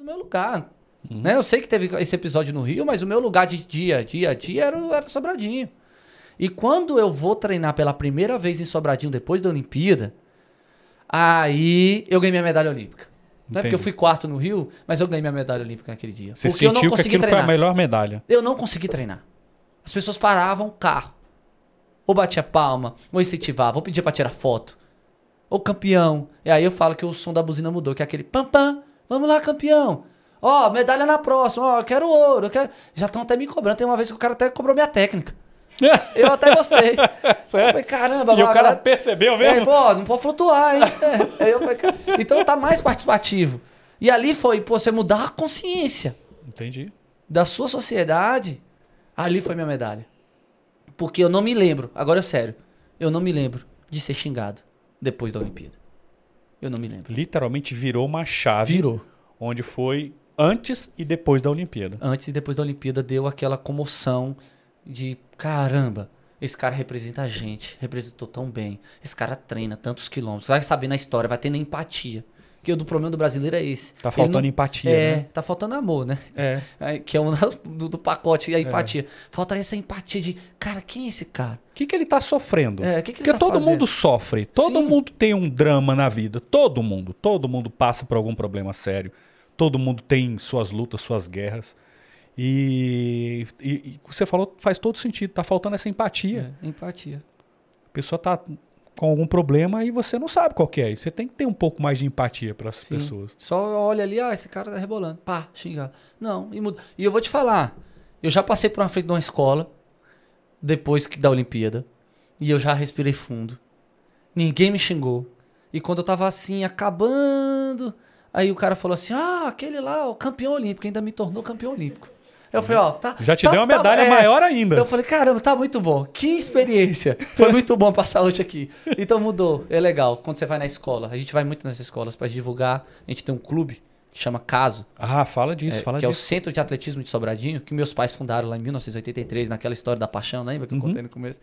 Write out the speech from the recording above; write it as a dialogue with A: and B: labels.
A: do meu lugar. Uhum. Né? Eu sei que teve esse episódio no Rio, mas o meu lugar de dia, dia a dia era, era Sobradinho. E quando eu vou treinar pela primeira vez em Sobradinho depois da Olimpíada, aí eu ganhei minha medalha olímpica. Não é porque eu fui quarto no Rio, mas eu ganhei minha medalha olímpica naquele dia. Você porque eu não consegui que treinar. foi a melhor medalha. Eu não consegui treinar. As pessoas paravam o carro. Ou batia palma, ou incentivava, ou pedia pra tirar foto. Ou campeão. E aí eu falo que o som da buzina mudou, que é aquele pam pam Vamos lá, campeão. Ó, oh, medalha na próxima. Ó, oh, eu quero ouro. Eu quero... Já estão até me cobrando. Tem uma vez que o cara até cobrou minha técnica. Eu até gostei. Certo? Eu falei, caramba, E o cara percebeu mesmo? É, ele falou, oh, não pode flutuar, hein? É, eu falei, então tá mais participativo. E ali foi, pô, você mudar a consciência. Entendi. Da sua sociedade. Ali foi minha medalha. Porque eu não me lembro, agora é sério, eu não me lembro de ser xingado depois da Olimpíada. Eu não me
B: lembro. Literalmente virou uma chave. Virou. Onde foi antes e depois da Olimpíada.
A: Antes e depois da Olimpíada deu aquela comoção de caramba, esse cara representa a gente, representou tão bem, esse cara treina tantos quilômetros, vai saber na história, vai tendo empatia. Porque o do problema do brasileiro é esse. Tá faltando não, empatia. É, né? tá faltando amor, né? É. é que é um do, do pacote, a é. empatia. É. Falta essa empatia de, cara, quem é esse cara?
B: O que, que ele tá sofrendo? É, que que Porque tá todo fazendo? mundo sofre, todo Sim. mundo tem um drama na vida. Todo mundo. Todo mundo passa por algum problema sério. Todo mundo tem suas lutas, suas guerras. E, e, e você falou, faz todo sentido. Tá faltando essa empatia. É, empatia. A pessoa tá com algum problema e você não sabe qual que é. você tem que ter um pouco mais de empatia para essas pessoas.
A: Só olha ali, ah, esse cara tá rebolando. Pá, xinga. Não, e muda. E eu vou te falar, eu já passei por uma frente de uma escola depois que da Olimpíada e eu já respirei fundo. Ninguém me xingou. E quando eu tava assim, acabando, aí o cara falou assim: "Ah, aquele lá, o campeão olímpico, ainda me tornou campeão olímpico". Eu falei, ó, tá. Já te tá, deu uma tá medalha tá, maior ainda. Eu falei, caramba, tá muito bom. Que experiência. Foi muito bom passar hoje aqui. Então mudou. É legal. Quando você vai na escola, a gente vai muito nas escolas para divulgar. A gente tem um clube que chama Caso. Ah, fala disso, é, fala que disso. Que é o Centro de Atletismo de Sobradinho, que meus pais fundaram lá em 1983, naquela história da paixão, lembra que eu uhum. contei no começo?